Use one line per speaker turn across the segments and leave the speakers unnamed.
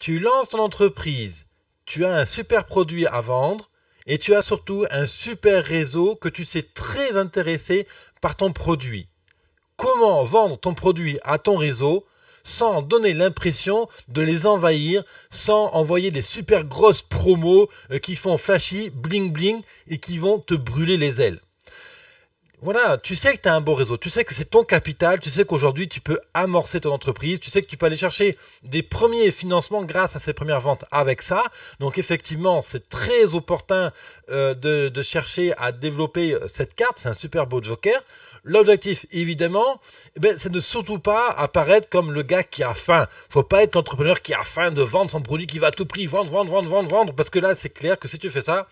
Tu lances ton entreprise, tu as un super produit à vendre et tu as surtout un super réseau que tu sais très intéressé par ton produit. Comment vendre ton produit à ton réseau sans donner l'impression de les envahir, sans envoyer des super grosses promos euh, qui font flashy, bling bling et qui vont te brûler les ailes voilà, tu sais que tu as un beau réseau, tu sais que c'est ton capital, tu sais qu'aujourd'hui tu peux amorcer ton entreprise, tu sais que tu peux aller chercher des premiers financements grâce à ces premières ventes avec ça. Donc effectivement, c'est très opportun euh, de, de, chercher à développer euh, cette carte, c'est un super beau joker. L'objectif, évidemment, eh ben, c'est de surtout pas apparaître comme le gars qui a faim. Faut pas être l'entrepreneur qui a faim de vendre son produit, qui va à tout prix vendre, vendre, vendre, vendre, vendre, parce que là c'est clair que si tu fais ça,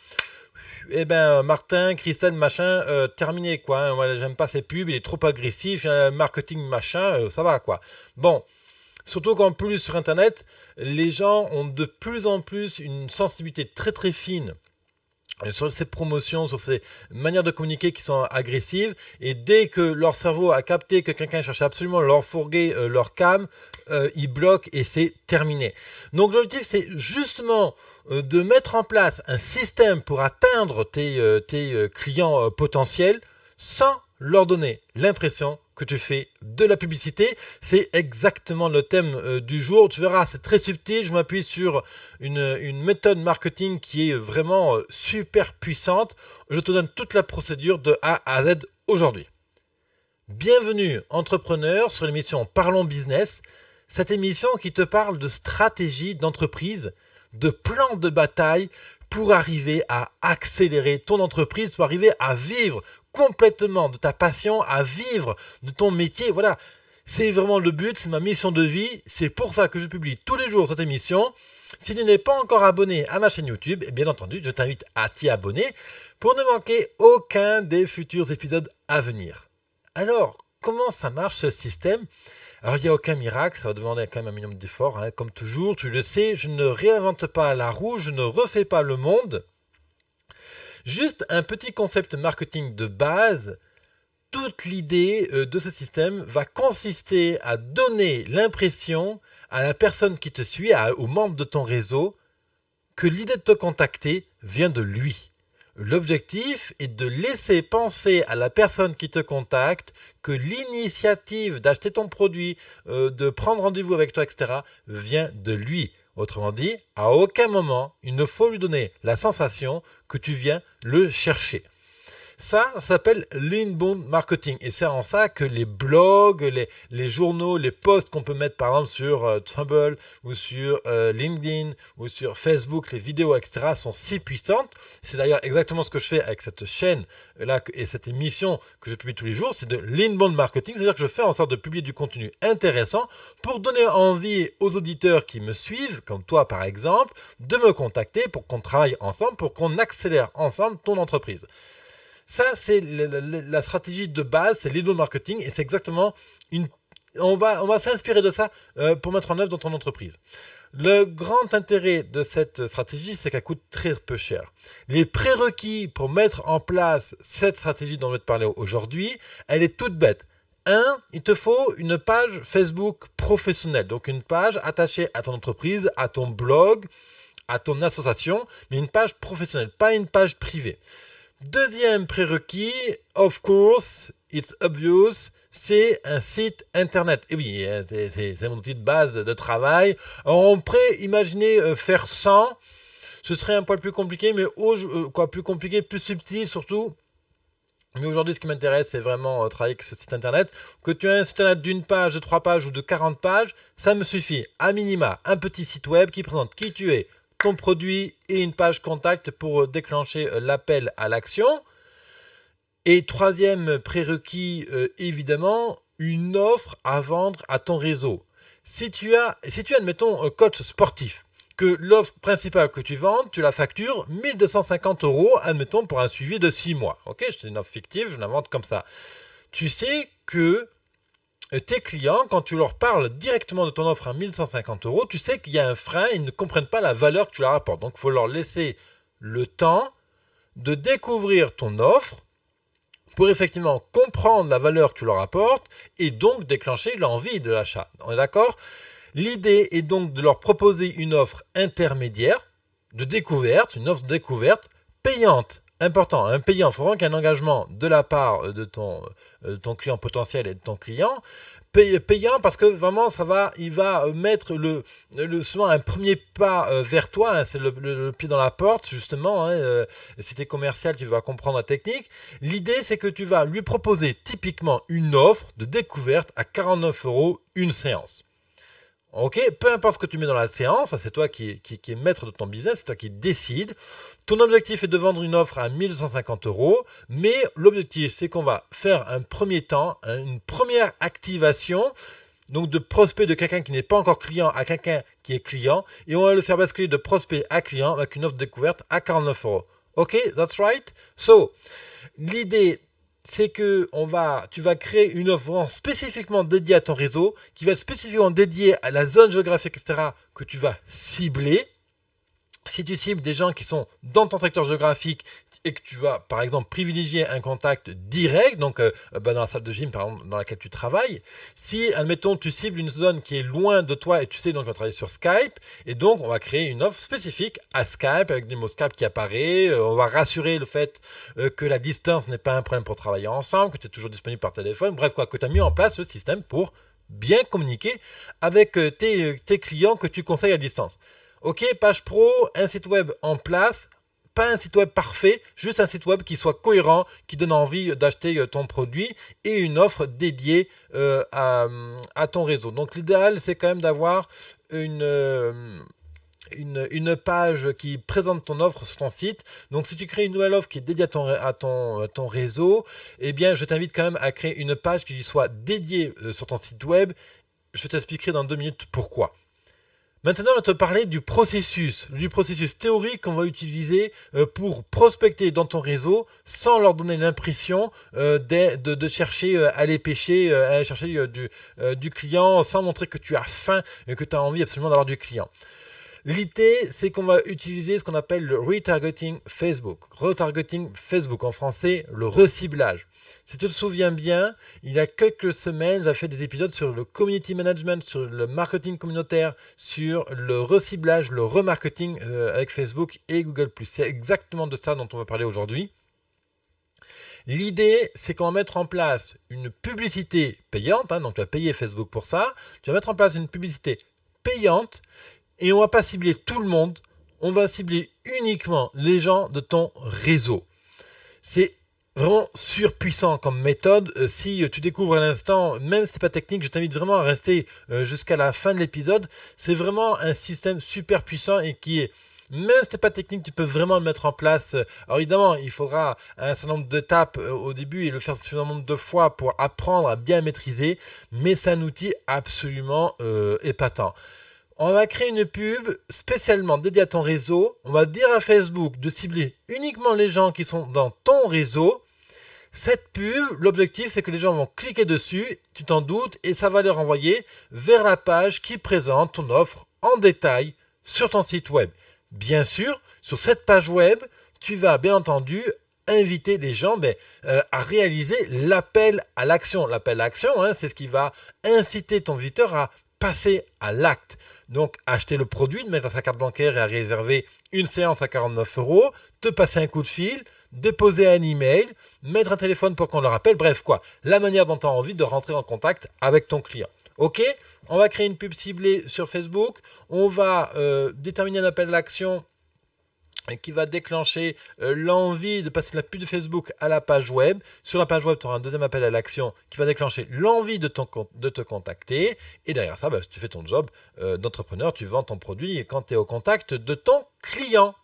eh ben, euh, Martin, Christelle, machin, euh, terminé, quoi. Hein. j'aime pas ces pubs, il est trop agressif, euh, marketing, machin, ça va, quoi. Bon. Surtout qu'en plus, sur Internet, les gens ont de plus en plus une sensibilité très très fine euh, sur ces promotions, sur ces manières de communiquer qui sont agressives. Et dès que leur cerveau a capté que quelqu'un cherche absolument leur fourguer, euh, leur cam, euh, il bloque et c'est terminé. Donc l'objectif, c'est justement de mettre en place un système pour atteindre tes clients potentiels sans leur donner l'impression que tu fais de la publicité. C'est exactement le thème euh, du jour. Tu verras, c'est très subtil. Je m'appuie sur une, méthode marketing qui est vraiment euh, super puissante. Je te donne toute la procédure de A à Z aujourd'hui. Bienvenue entrepreneur sur l'émission Parlons Business. Cette émission qui te parle de stratégie d'entreprise, de plan de bataille pour arriver à accélérer ton entreprise, pour arriver à vivre complètement de ta passion, à vivre de ton métier. Voilà, c'est vraiment le but, c'est ma mission de vie, c'est pour ça que je publie tous les jours cette émission. Si tu n'es pas encore abonné à ma chaîne YouTube, eh bien entendu, je t'invite à t'y abonner pour ne manquer aucun des futurs épisodes à venir. Alors, comment ça marche ce système alors, il n'y a aucun miracle, ça va demander quand même un minimum d'efforts. Hein. Comme toujours, tu le sais, je ne réinvente pas la roue, je ne refais pas le monde. Juste un petit concept marketing de base. Toute l'idée euh, de ce système va consister à donner l'impression à la personne qui te suit, au membre de ton réseau, que l'idée de te contacter vient de lui. L'objectif est de laisser penser à la personne qui te contacte que l'initiative d'acheter ton produit, euh, de prendre rendez-vous avec toi, etc., vient de lui. Autrement dit, à aucun moment, il ne faut lui donner la sensation que tu viens le chercher. Ça, s'appelle l'inbound marketing. Et c'est en ça que les blogs, les, journaux, les posts qu'on peut mettre par exemple sur euh, Tumblr ou sur euh, LinkedIn ou sur Facebook, les vidéos, etc., sont si puissantes. C'est d'ailleurs exactement ce que je fais avec cette chaîne euh, là et cette émission que je publie tous les jours. C'est de l'inbound marketing, c'est-à-dire que je fais en sorte de publier du contenu intéressant pour donner envie aux auditeurs qui me suivent, comme toi par exemple, de me contacter pour qu'on travaille ensemble, pour qu'on accélère ensemble ton entreprise. Ça, c'est la stratégie de base, c'est l'email marketing, et c'est exactement une... On va, on va s'inspirer de ça euh, pour mettre en œuvre dans ton entreprise. Le grand intérêt de cette stratégie, c'est qu'elle coûte très peu cher. Les prérequis pour mettre en place cette stratégie dont je vais te parler aujourd'hui, elle est toute bête. Un, Il te faut une page Facebook professionnelle, donc une page attachée à ton entreprise, à ton blog, à ton association, mais une page professionnelle, pas une page privée. Deuxième prérequis, of course, it's obvious, c'est un site internet. Et oui, c'est mon outil de base de travail. Alors on pourrait imaginer euh, faire 100, ce serait un poil plus compliqué, mais euh, quoi plus compliqué, plus subtil surtout. Mais aujourd'hui, ce qui m'intéresse, c'est vraiment euh, travailler avec ce site internet. Que tu aies un site internet d'une page, de trois pages ou de 40 pages, ça me suffit. À minima, un petit site web qui présente qui tu es, ton produit et une page contact pour euh, déclencher euh, l'appel à l'action. Et troisième prérequis, euh, évidemment, une offre à vendre à ton réseau. Si tu as, si tu admettons, un coach sportif, que l'offre principale que tu vends, tu la factures 1250 euros, admettons, pour un suivi de 6 mois. Ok, c'est une offre fictive, je l'invente comme ça. Tu sais que euh, tes clients, quand tu leur parles directement de ton offre à 1150 euros, tu sais qu'il y a un frein, ils ne comprennent pas la valeur que tu leur apportes. Donc, il faut leur laisser le temps de découvrir ton offre pour effectivement comprendre la valeur que tu leur apportes et donc déclencher l'envie de l'achat. On est d'accord L'idée est donc de leur proposer une offre intermédiaire de découverte, une offre de découverte payante important, un qu'il y ait un engagement de la part de ton, euh, ton client potentiel et de ton client, payant parce que vraiment ça va, il va euh, mettre le, le souvent un premier pas euh, vers toi, hein. c'est le, pied dans la porte justement. Hein, c'était si tu commercial, tu vas comprendre la technique. L'idée c'est que tu vas lui proposer typiquement une offre de découverte à 49 euros une séance. Ok, peu importe ce que tu mets dans la séance, c'est toi qui, es maître de ton business, c'est toi qui décides. Ton objectif est de vendre une offre à 1250 euros, mais l'objectif c'est qu'on va faire un premier temps, une première activation, donc de prospect de quelqu'un qui n'est pas encore client à quelqu'un qui est client, et on va le faire basculer de prospect à client avec une offre découverte à 49 euros. Ok, that's right. So, l'idée c'est que on va, tu vas créer une offre spécifiquement dédiée à ton réseau, qui va être spécifiquement dédiée à la zone géographique, etc., que tu vas cibler. Si tu cibles des gens qui sont dans ton secteur géographique, et que tu vas, par exemple, privilégier un contact direct, donc euh, euh, bah, dans la salle de gym, par exemple, dans laquelle tu travailles, si, admettons, tu cibles une zone qui est loin de toi et tu sais, donc, tu va travailler sur Skype, et donc, on va créer une offre spécifique à Skype avec des mots Skype qui apparaît, euh, on va rassurer le fait que la distance n'est pas un problème pour travailler ensemble, que tu es toujours disponible par téléphone, bref, quoi, que tu as mis en place ce système pour bien communiquer avec tes, tes clients que tu conseilles à distance. Ok, page pro, un site web en place, pas un site web parfait, juste un site web qui soit cohérent, qui donne envie d'acheter euh, ton produit et une offre dédiée euh, à, ton réseau. Donc l'idéal, c'est quand même d'avoir euh, une... une, page qui présente ton offre sur ton site. Donc si tu crées une nouvelle offre qui est dédiée à ton, à ton, ton réseau, eh bien je t'invite quand même à créer une page qui soit dédiée sur ton site web. Je t'expliquerai dans deux minutes pourquoi. Maintenant, on va te parler du processus, du processus théorique qu'on va utiliser euh, pour prospecter dans ton réseau sans leur donner l'impression euh, de, chercher euh, à les pêcher, à aller chercher du, client, sans montrer que tu as faim et que tu as envie absolument d'avoir du client. L'idée, c'est qu'on va utiliser ce qu'on appelle le retargeting Facebook. Retargeting Facebook, en français, le reciblage. Si tu te souviens bien, il y a quelques semaines, j'ai fait des épisodes sur le community management, sur le marketing communautaire, sur le reciblage, le remarketing euh, avec Facebook et Google+. C'est exactement de ça dont on va parler aujourd'hui. L'idée, c'est qu'on va mettre en place une publicité payante, hein, donc tu vas payer Facebook pour ça, tu vas mettre en place une publicité payante et on va pas cibler tout le monde, on va cibler uniquement les gens de ton réseau. C'est vraiment surpuissant comme méthode. Euh, si euh, tu découvres à l'instant, même si ce pas technique, je t'invite vraiment à rester euh, jusqu'à la fin de l'épisode. C'est vraiment un système super puissant et qui est même si n'est pas technique, tu peux vraiment le mettre en place. Alors évidemment, il faudra un certain nombre d'étapes au début et le faire un certain nombre de fois pour apprendre à bien maîtriser, mais c'est un outil absolument épatant on va créer une pub spécialement dédiée à ton réseau. On va dire à Facebook de cibler uniquement les gens qui sont dans ton réseau. Cette pub, l'objectif c'est que les gens vont cliquer dessus, tu t'en doutes, et ça va les renvoyer vers la page qui présente ton offre en détail sur ton site web. Bien sûr, sur cette page web, tu vas bien entendu inviter les gens euh, à réaliser l'appel à l'action. L'appel à l'action, hein, c'est ce qui va inciter ton visiteur à passer à l'acte. Donc, acheter le produit, de mettre sa carte bancaire et à réserver une séance à 49 euros, te passer un coup de fil, déposer un email, mettre un téléphone pour qu'on le rappelle, bref quoi, la manière dont tu as envie de rentrer en contact avec ton client. Ok On va créer une pub ciblée sur Facebook, on va euh, déterminer un appel à l'action qui va déclencher euh, l'envie de passer de la pub de Facebook à la page web. Sur la page web, tu auras un deuxième appel à l'action qui va déclencher l'envie de, de te contacter. Et derrière ça, bah, tu fais ton job euh, d'entrepreneur, tu vends ton produit et quand tu es au contact de ton client.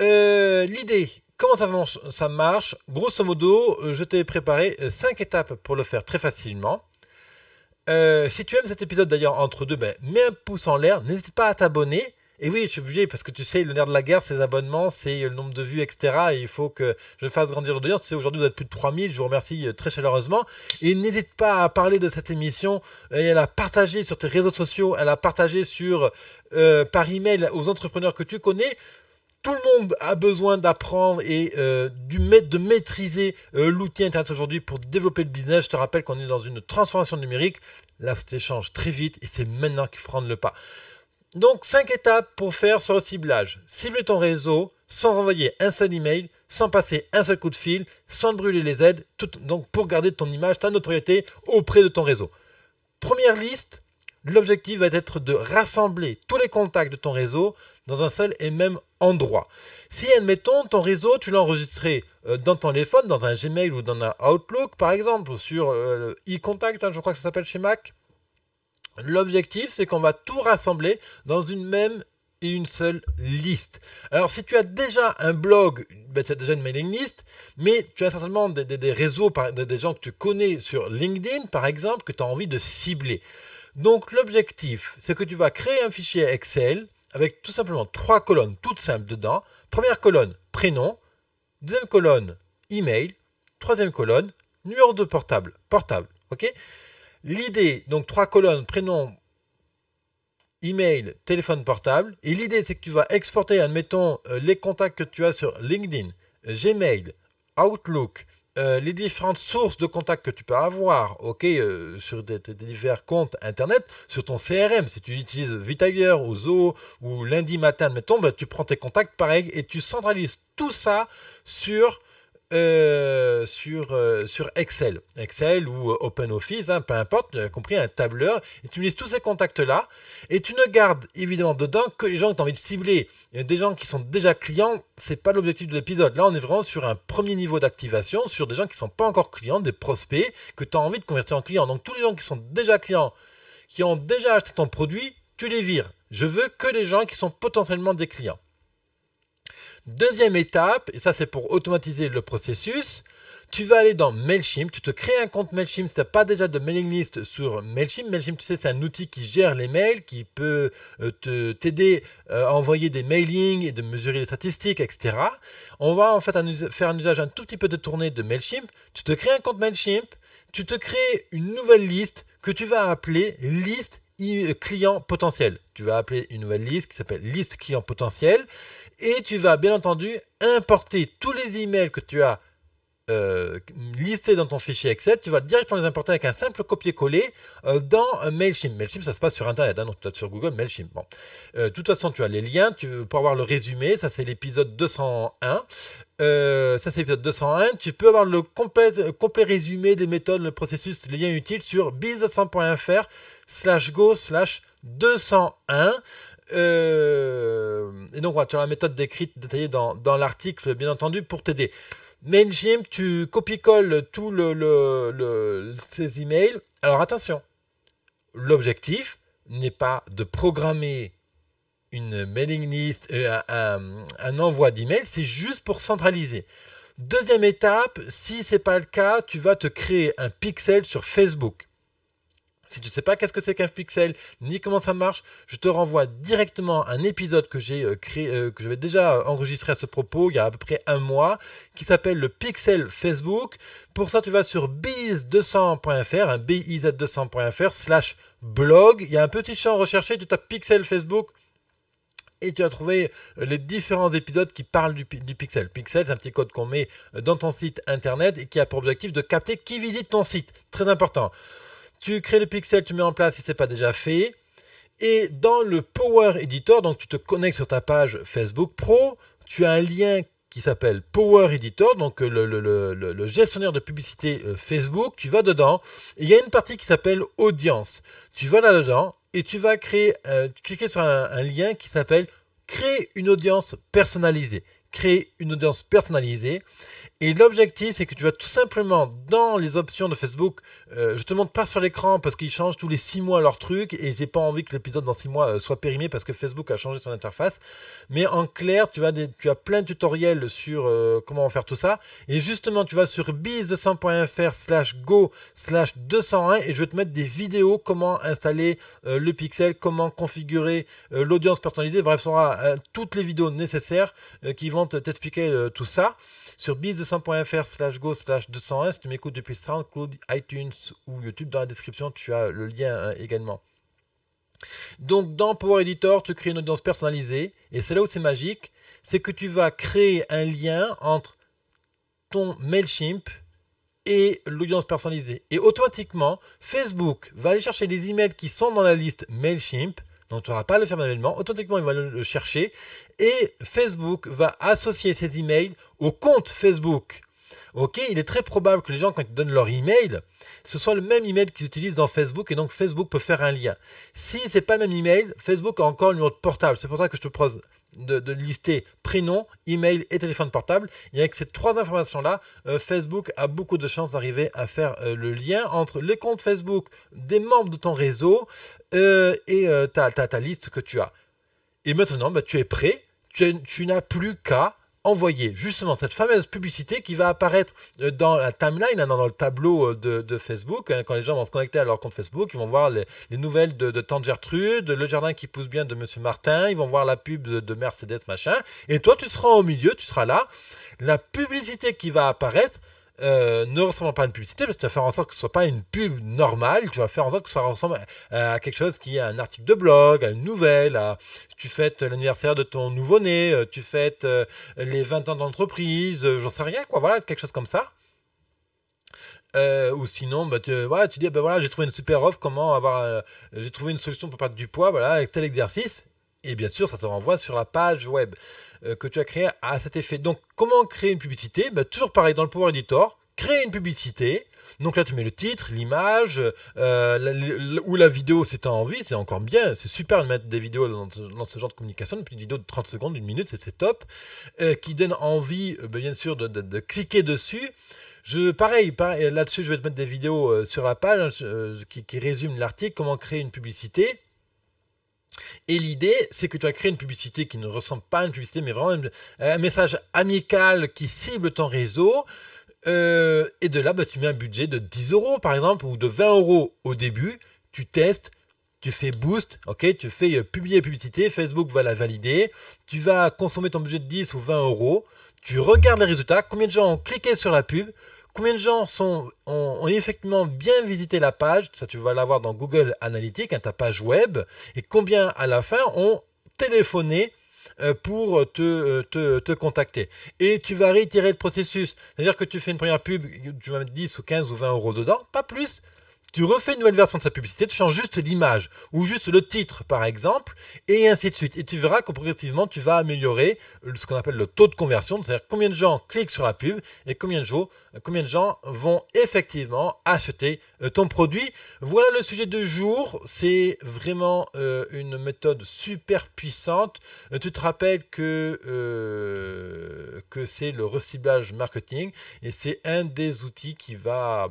Euh, l'idée, comment ça marche, ça marche Grosso modo, je t'ai préparé 5 étapes pour le faire très facilement. si tu aimes cet épisode d'ailleurs entre deux, ben, mets un pouce en l'air, n'hésite pas à t'abonner. Et oui, je suis obligé, parce que tu sais, le nerf de la guerre, c'est les abonnements, c'est le nombre de vues, etc. Et il faut que je fasse grandir l'audience. Tu sais, aujourd'hui, vous êtes plus de 3000, je vous remercie euh, très chaleureusement. Et n'hésite pas à parler de cette émission, et à la partager sur tes réseaux sociaux, à la partager sur, euh, par email aux entrepreneurs que tu connais tout le monde a besoin d'apprendre et euh, du de maîtriser l'outil Internet aujourd'hui pour développer le business. Je te rappelle qu'on est dans une transformation numérique. Là, ça change très vite et c'est maintenant qu'il faut prendre le pas. Donc 5 étapes pour faire ce ciblage. Cibler ton réseau sans envoyer un seul email, sans passer un seul coup de fil, sans brûler les aides, donc pour garder ton image, ta notoriété auprès de ton réseau. Première liste, l'objectif va être de rassembler tous les contacts de ton réseau dans un seul et même endroit. Si, admettons, ton réseau, tu l'as enregistré euh, dans ton téléphone, dans un Gmail ou dans un Outlook, par exemple, sur euh, e-contact, hein, je crois que ça s'appelle chez Mac, L'objectif, c'est qu'on va tout rassembler dans une même et une seule liste. Alors si tu as déjà un blog, ben, tu as déjà une mailing list, mais tu as certainement des, des réseaux, des gens que tu connais sur LinkedIn par exemple, que tu as envie de cibler. Donc l'objectif, c'est que tu vas créer un fichier Excel avec tout simplement trois colonnes toutes simples dedans. Première colonne, prénom. Deuxième colonne, email. Troisième colonne, numéro de portable. Portable, ok L'idée, donc trois colonnes, prénom, email, téléphone portable. Et l'idée, c'est que tu vas exporter, admettons, euh, les contacts que tu as sur LinkedIn, Gmail, Outlook, euh, les différentes sources de contacts que tu peux avoir, ok, euh, sur des, divers comptes internet, sur ton CRM, si tu utilises Vitailleur ou Zoho ou lundi matin, admettons, bah, tu prends tes contacts pareil et tu centralises tout ça sur euh, euh, sur, Excel. Excel ou euh, OpenOffice, hein, peu importe, y compris un tableur. Et tu utilises tous ces contacts-là. Et tu ne gardes évidemment dedans que les gens que tu as envie de cibler. des gens qui sont déjà clients, c'est pas l'objectif de l'épisode. Là, on est vraiment sur un premier niveau d'activation, sur des gens qui ne sont pas encore clients, des prospects, que tu as envie de convertir en clients. Donc tous les gens qui sont déjà clients, qui ont déjà acheté ton produit, tu les vires. Je veux que les gens qui sont potentiellement des clients. Deuxième étape, et ça c'est pour automatiser le processus, tu vas aller dans MailChimp, tu te crées un compte MailChimp si tu n'as pas déjà de mailing list sur MailChimp. MailChimp, tu sais, c'est un outil qui gère les mails, qui peut euh, te t'aider euh, à envoyer des mailings et de mesurer les statistiques, etc. On va en fait faire un usage un tout petit peu de tournée de MailChimp. Tu te crées un compte MailChimp, tu te crées une nouvelle liste que tu vas appeler liste client potentiel. Tu vas appeler une nouvelle liste qui s'appelle liste client potentiel et tu vas bien entendu importer tous les emails que tu as euh, listés dans ton fichier Excel. Tu vas directement les importer avec un simple copier-coller euh, dans euh, Mailchimp. Mailchimp, ça se passe sur Internet, hein, donc tu sur Google, Mailchimp. Bon. de toute façon, tu as les liens tu, pour avoir le résumé. Ça, c'est l'épisode 201. ça c'est l'épisode 201. Tu peux avoir le complet, résumé des méthodes, le processus, les liens utiles sur biz100.fr slash go slash 201. Euh, et donc, tu as la méthode décrite, détaillée dans, l'article, bien entendu, pour t'aider. MailChimp, tu copie-colles tous le, ces emails. Alors, attention, l'objectif n'est pas de programmer une mailing list, euh, un, un envoi d'email, c'est juste pour centraliser. Deuxième étape, si ce n'est pas le cas, tu vas te créer un pixel sur Facebook. Si tu ne sais pas qu'est-ce que c'est qu'un pixel, ni comment ça marche, je te renvoie directement à un épisode que j'ai euh, créé, euh, que j'avais déjà euh, enregistré à ce propos il y a à peu près un mois, qui s'appelle le pixel Facebook. Pour ça, tu vas sur biz200.fr, un biz200.fr slash blog. Il y a un petit champ recherché, tu tapes pixel Facebook et tu vas trouvé les différents épisodes qui parlent du, du pixel. Pixel, c'est un petit code qu'on met dans ton site internet et qui a pour objectif de capter qui visite ton site. Très important tu crées le pixel, tu mets en place si ce n'est pas déjà fait. Et dans le Power Editor, donc tu te connectes sur ta page Facebook Pro, tu as un lien qui s'appelle Power Editor, donc euh, le, gestionnaire de publicité euh, Facebook. Tu vas dedans, il y a une partie qui s'appelle Audience. Tu vas là-dedans et tu vas créer, euh, cliquer sur un, un lien qui s'appelle Créer une audience personnalisée. Créer une audience personnalisée. Et l'objectif, c'est que tu vas tout simplement dans les options de Facebook, euh, je te montre pas sur l'écran parce qu'ils changent tous les six mois leur truc et j'ai pas envie que l'épisode dans six mois euh, soit périmé parce que Facebook a changé son interface. Mais en clair, tu as, tu as plein de tutoriels sur euh, comment faire tout ça. Et justement, tu vas sur biz200.fr slash go slash 201 et je vais te mettre des vidéos comment installer le pixel, comment configurer l'audience personnalisée. Bref, ça sera toutes les vidéos nécessaires qui vont t'expliquer tout ça. Sur biz200.fr slash go slash 201, si tu m'écoutes depuis SoundCloud, iTunes ou YouTube, dans la description, tu as le lien euh, également. Donc dans Power Editor, tu crées une audience personnalisée, et c'est là où c'est magique, c'est que tu vas créer un lien entre ton MailChimp et l'audience personnalisée. Et automatiquement, Facebook va aller chercher les emails qui sont dans la liste MailChimp donc tu n'auras pas le faire manuellement. Automatiquement, il va le, chercher. Et Facebook va associer ses emails au compte Facebook. Ok, il est très probable que les gens, quand ils donnent leur email, ce soit le même email qu'ils utilisent dans Facebook et donc Facebook peut faire un lien. Si c'est pas le même email, Facebook a encore le numéro de portable. C'est pour ça que je te pose de, lister prénom, email et téléphone portable. Et avec ces trois informations-là, euh, Facebook a beaucoup de chances d'arriver à faire euh, le lien entre les comptes Facebook des membres de ton réseau euh, et ta, ta, liste que tu as. Et maintenant, bah, tu es prêt, tu n'as plus qu'à envoyer justement cette fameuse publicité qui va apparaître euh, dans la timeline, hein, dans le tableau euh, de, Facebook. Hein, quand les gens vont se connecter à leur compte Facebook, ils vont voir les, nouvelles de, de Tante Gertrude, le jardin qui pousse bien de Monsieur Martin, ils vont voir la pub de, de Mercedes, machin. Et toi, tu seras au milieu, tu seras là. La publicité qui va apparaître, euh, ne ressemblant pas à une publicité, parce que tu vas faire en sorte que ce soit pas une pub normale, tu vas faire en sorte que ça ressemble à, quelque chose qui est un article de blog, à une nouvelle, tu fêtes l'anniversaire de ton nouveau-né, euh, tu fêtes euh, les 20 ans d'entreprise, j'en sais rien, quoi, voilà, quelque chose comme ça. ou sinon, bah, tu, tu dis, bah, voilà, j'ai trouvé une super offre, comment avoir, j'ai trouvé une solution pour perdre du poids, voilà, avec tel exercice. Et bien sûr, ça te renvoie sur la page web. Euh, que tu as créé à cet effet. Donc, comment créer une publicité bah, Toujours pareil, dans le Power Editor, créer une publicité. Donc là, tu mets le titre, l'image, euh, ou la vidéo si tu envie, c'est encore bien. C'est super de mettre des vidéos dans, ce genre de communication, une vidéo de 30 secondes, une minute, c'est top, euh, qui donne envie, euh, bah, bien sûr, de, cliquer dessus. Je, pareil, là-dessus, je vais te mettre des vidéos sur la page hein, qui, qui résument l'article, comment créer une publicité. Et l'idée, c'est que tu as créé une publicité qui ne ressemble pas à une publicité, mais vraiment un message amical qui cible ton réseau. Euh, et de là, bah, tu mets un budget de 10 euros, par exemple, ou de 20 euros au début. Tu testes, tu fais boost, tu fais euh, publier la publicité, Facebook va la valider. Tu vas consommer ton budget de 10 ou 20 euros. Tu regardes les résultats, combien de gens ont cliqué sur la pub, Combien de gens ont, effectivement bien visité la page Ça, tu vas l'avoir dans Google Analytics, hein, ta page web. Et combien, à la fin, ont téléphoné euh, pour euh, euh, te, te, contacter. Et tu vas réitérer le processus. C'est-à-dire que tu fais une première pub, tu vas mettre 10 ou 15 ou 20 euros dedans, pas plus tu refais une nouvelle version de sa publicité, tu changes juste l'image ou juste le titre par exemple, et ainsi de suite. Et tu verras que progressivement, tu vas améliorer ce qu'on appelle le taux de conversion, c'est-à-dire combien de gens cliquent sur la pub et combien de, gens vont effectivement acheter euh, ton produit. Voilà le sujet de jour, c'est vraiment euh, une méthode super puissante. Euh, tu te rappelles que, que c'est le reciblage marketing et c'est un des outils qui va...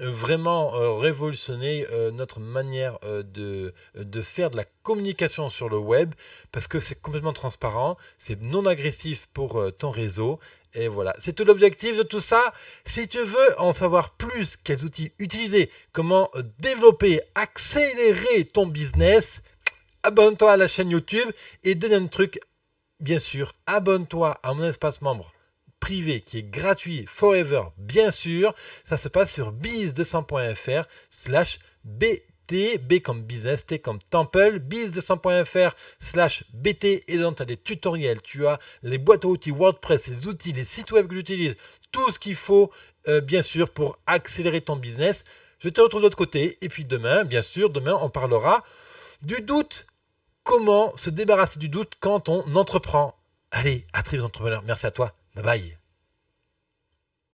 Euh, vraiment euh, révolutionner euh, notre manière de, de faire de la communication sur le web parce que c'est complètement transparent, c'est non agressif pour ton réseau. Et voilà, c'est tout l'objectif de tout ça. Si tu veux en savoir plus, quels outils utiliser, comment développer, accélérer ton business, abonne-toi à la chaîne YouTube et donne truc. Bien sûr, abonne-toi à mon espace membre privé qui est gratuit forever, bien sûr. Ça se passe sur biz200.fr slash BT, B comme business, T comme temple, biz200.fr slash BT. Et dans tu as des tutoriels, tu as les boîtes à outils WordPress, les outils, les sites web que j'utilise, tout ce qu'il faut, euh, bien sûr, pour accélérer ton business. Je te retrouve de l'autre côté. Et puis demain, bien sûr, demain, on parlera du doute. Comment se débarrasser du doute quand on entreprend Allez, à très entrepreneurs. Merci à toi. Bye bye.